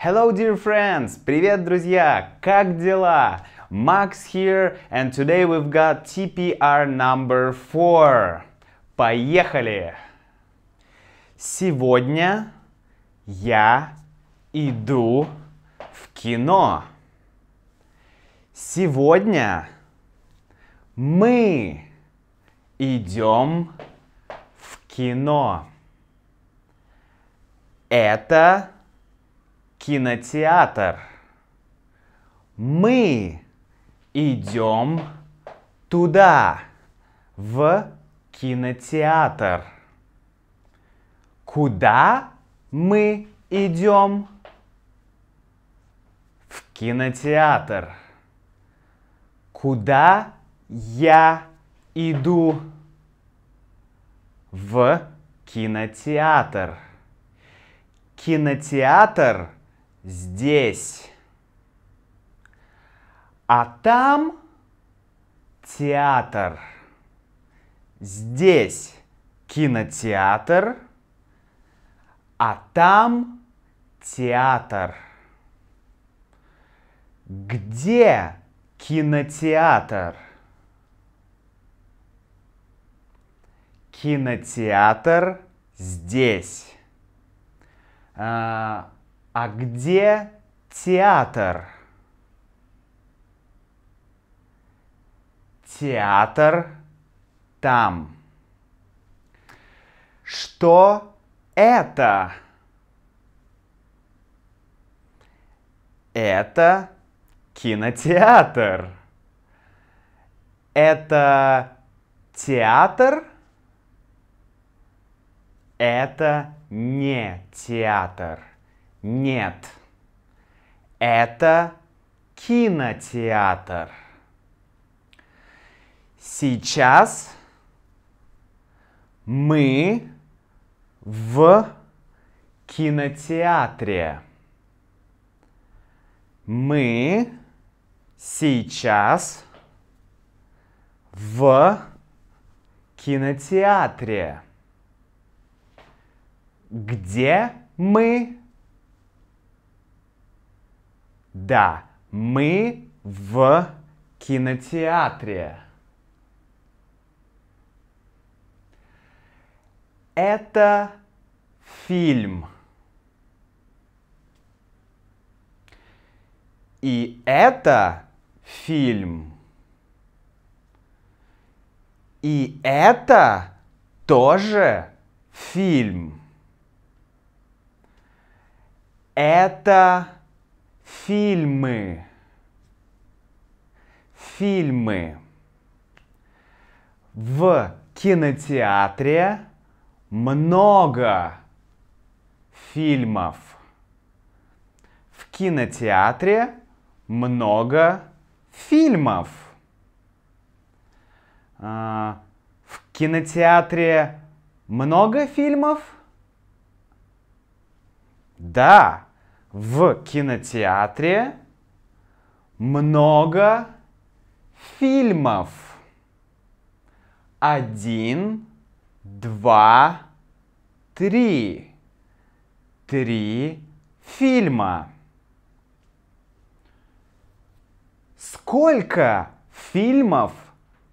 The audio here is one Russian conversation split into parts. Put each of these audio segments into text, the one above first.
Hello, dear friends! Привет, друзья! Как дела? Max here, and today we've got TPR number four. Поехали! Сегодня я иду в кино. Сегодня мы идем в кино. Это кинотеатр. Мы идем туда, в кинотеатр. Куда мы идем? В кинотеатр. Куда я иду? В кинотеатр. Кинотеатр здесь. А там театр. Здесь кинотеатр, а там театр. Где кинотеатр? Кинотеатр здесь. А, а где театр? Театр там. Что это? Это кинотеатр. Это театр? Это не театр. Нет. Это кинотеатр. Сейчас мы в кинотеатре. Мы сейчас в кинотеатре. Где мы? Да, мы в кинотеатре. Это фильм. И это фильм. И это тоже фильм. Это Фильмы. Фильмы. В кинотеатре много фильмов. В кинотеатре много фильмов. А, в кинотеатре много фильмов? Да, в кинотеатре много фильмов. Один, два, три. Три фильма. Сколько фильмов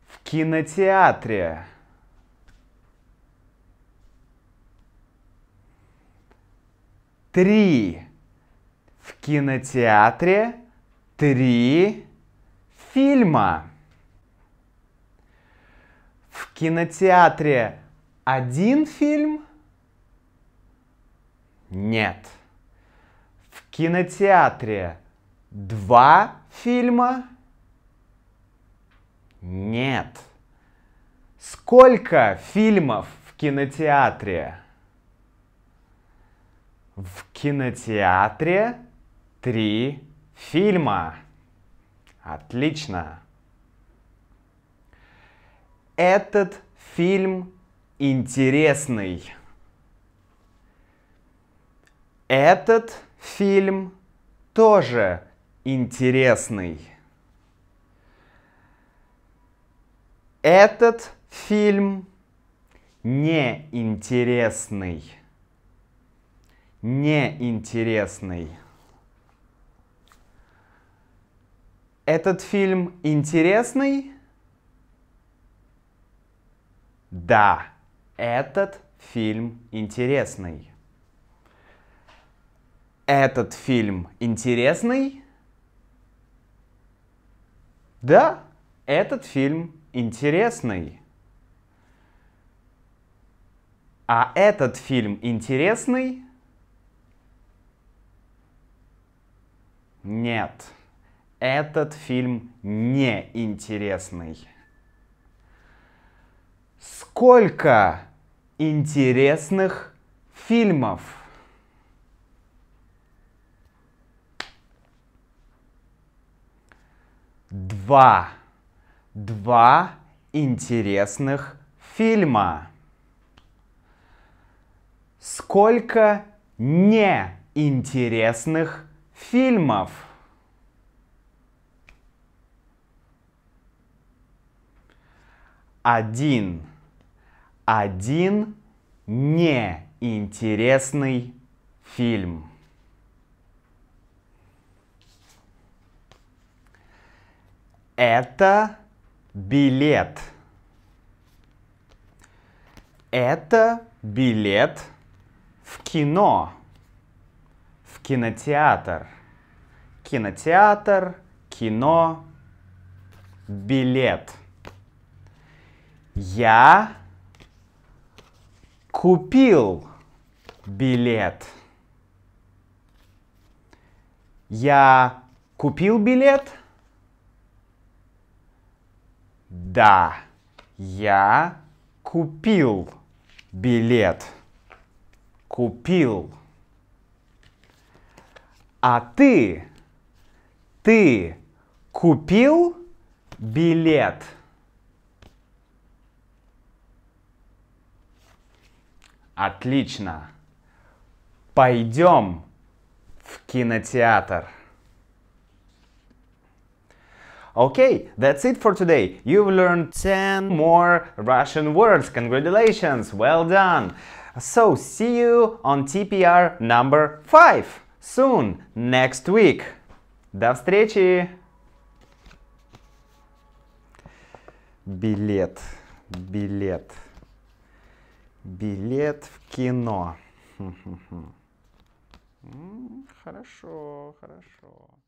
в кинотеатре? Три в кинотеатре три фильма. В кинотеатре один фильм? Нет. В кинотеатре два фильма? Нет. Сколько фильмов в кинотеатре? В кинотеатре три фильма. Отлично. Этот фильм интересный. Этот фильм тоже интересный. Этот фильм неинтересный. Неинтересный. Этот фильм интересный? Да, этот фильм интересный. Этот фильм интересный? Да, этот фильм интересный. А этот фильм интересный? Нет. Этот фильм неинтересный. Сколько интересных фильмов? Два. Два интересных фильма. Сколько неинтересных фильмов? один. Один неинтересный фильм. Это билет. Это билет в кино, в кинотеатр. Кинотеатр, кино, билет. Я купил билет. Я купил билет? Да, я купил билет. Купил. А ты? Ты купил билет? Отлично. Пойдем в кинотеатр. Okay, that's it for today. You've learned 10 more Russian words. Congratulations, well done. So, see you on TPR number 5 soon, next week. До встречи! Билет, билет. Билет в кино. Хорошо, хорошо.